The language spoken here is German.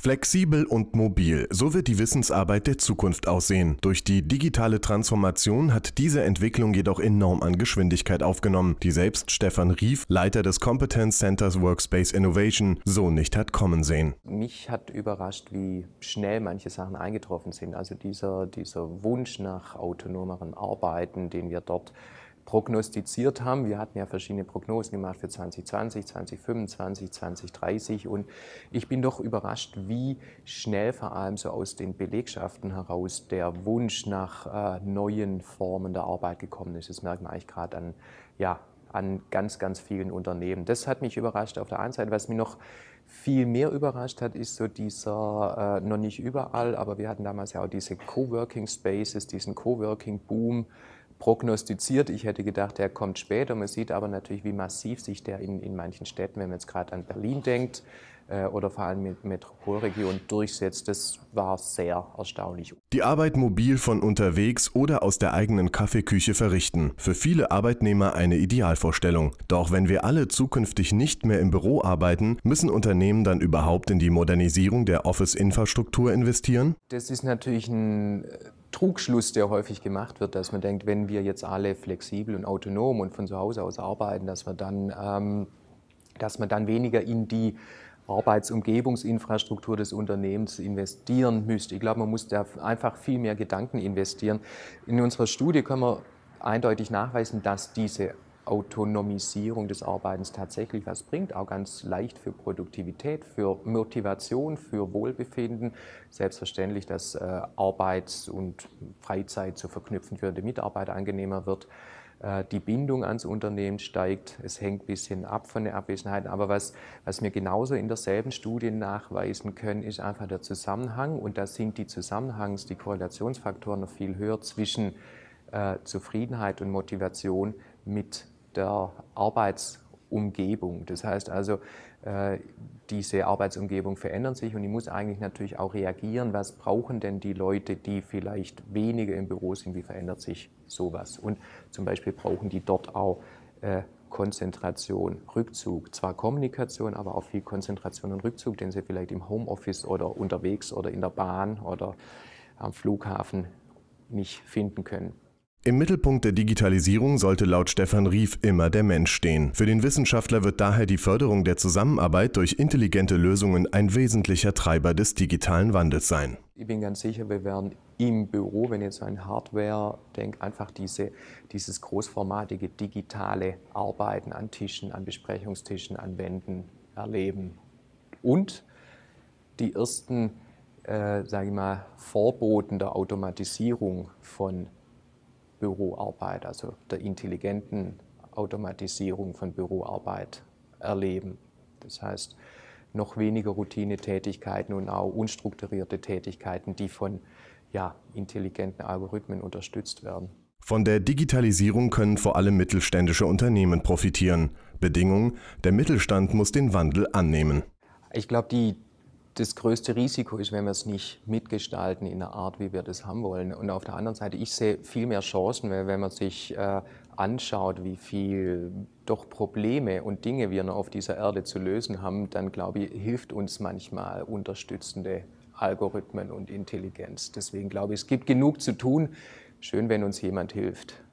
Flexibel und mobil, so wird die Wissensarbeit der Zukunft aussehen. Durch die digitale Transformation hat diese Entwicklung jedoch enorm an Geschwindigkeit aufgenommen, die selbst Stefan Rief, Leiter des Competence Centers Workspace Innovation, so nicht hat kommen sehen. Mich hat überrascht, wie schnell manche Sachen eingetroffen sind. Also dieser, dieser Wunsch nach autonomerem Arbeiten, den wir dort prognostiziert haben. Wir hatten ja verschiedene Prognosen gemacht für 2020, 2025, 2030 und ich bin doch überrascht, wie schnell vor allem so aus den Belegschaften heraus der Wunsch nach äh, neuen Formen der Arbeit gekommen ist. Das merkt man eigentlich gerade an, ja, an ganz, ganz vielen Unternehmen. Das hat mich überrascht auf der einen Seite. Was mich noch viel mehr überrascht hat, ist so dieser, äh, noch nicht überall, aber wir hatten damals ja auch diese Coworking Spaces, diesen Coworking Boom prognostiziert. Ich hätte gedacht, der kommt später. Man sieht aber natürlich, wie massiv sich der in, in manchen Städten, wenn man jetzt gerade an Berlin denkt, äh, oder vor allem mit Metropolregion durchsetzt. Das war sehr erstaunlich. Die Arbeit mobil von unterwegs oder aus der eigenen Kaffeeküche verrichten. Für viele Arbeitnehmer eine Idealvorstellung. Doch wenn wir alle zukünftig nicht mehr im Büro arbeiten, müssen Unternehmen dann überhaupt in die Modernisierung der Office-Infrastruktur investieren? Das ist natürlich ein äh, Trugschluss, der häufig gemacht wird, dass man denkt, wenn wir jetzt alle flexibel und autonom und von zu Hause aus arbeiten, dass man dann, ähm, dass man dann weniger in die Arbeitsumgebungsinfrastruktur des Unternehmens investieren müsste. Ich glaube, man muss da einfach viel mehr Gedanken investieren. In unserer Studie können wir eindeutig nachweisen, dass diese Autonomisierung des Arbeitens tatsächlich was bringt, auch ganz leicht für Produktivität, für Motivation, für Wohlbefinden. Selbstverständlich, dass äh, Arbeits- und Freizeit zu verknüpfen für die Mitarbeiter angenehmer wird. Äh, die Bindung ans Unternehmen steigt, es hängt ein bisschen ab von der Abwesenheit. Aber was, was wir genauso in derselben Studie nachweisen können, ist einfach der Zusammenhang. Und da sind die Zusammenhangs-, die Korrelationsfaktoren noch viel höher zwischen äh, Zufriedenheit und Motivation mit der Arbeitsumgebung. Das heißt also, äh, diese Arbeitsumgebung verändert sich und ich muss eigentlich natürlich auch reagieren, was brauchen denn die Leute, die vielleicht weniger im Büro sind, wie verändert sich sowas. Und zum Beispiel brauchen die dort auch äh, Konzentration, Rückzug, zwar Kommunikation, aber auch viel Konzentration und Rückzug, den sie vielleicht im Homeoffice oder unterwegs oder in der Bahn oder am Flughafen nicht finden können. Im Mittelpunkt der Digitalisierung sollte laut Stefan Rief immer der Mensch stehen. Für den Wissenschaftler wird daher die Förderung der Zusammenarbeit durch intelligente Lösungen ein wesentlicher Treiber des digitalen Wandels sein. Ich bin ganz sicher, wir werden im Büro, wenn jetzt an Hardware denkt, einfach diese, dieses großformatige digitale Arbeiten an Tischen, an Besprechungstischen, an Wänden erleben. Und die ersten, äh, sage ich mal, Vorboten der Automatisierung von Büroarbeit, also der intelligenten Automatisierung von Büroarbeit erleben. Das heißt, noch weniger Routinetätigkeiten und auch unstrukturierte Tätigkeiten, die von ja, intelligenten Algorithmen unterstützt werden. Von der Digitalisierung können vor allem mittelständische Unternehmen profitieren. Bedingung, der Mittelstand muss den Wandel annehmen. Ich glaube, die das größte Risiko ist, wenn wir es nicht mitgestalten in der Art, wie wir das haben wollen. Und auf der anderen Seite, ich sehe viel mehr Chancen, weil wenn man sich äh, anschaut, wie viel doch Probleme und Dinge wir noch auf dieser Erde zu lösen haben, dann glaube ich, hilft uns manchmal unterstützende Algorithmen und Intelligenz. Deswegen glaube ich, es gibt genug zu tun. Schön, wenn uns jemand hilft.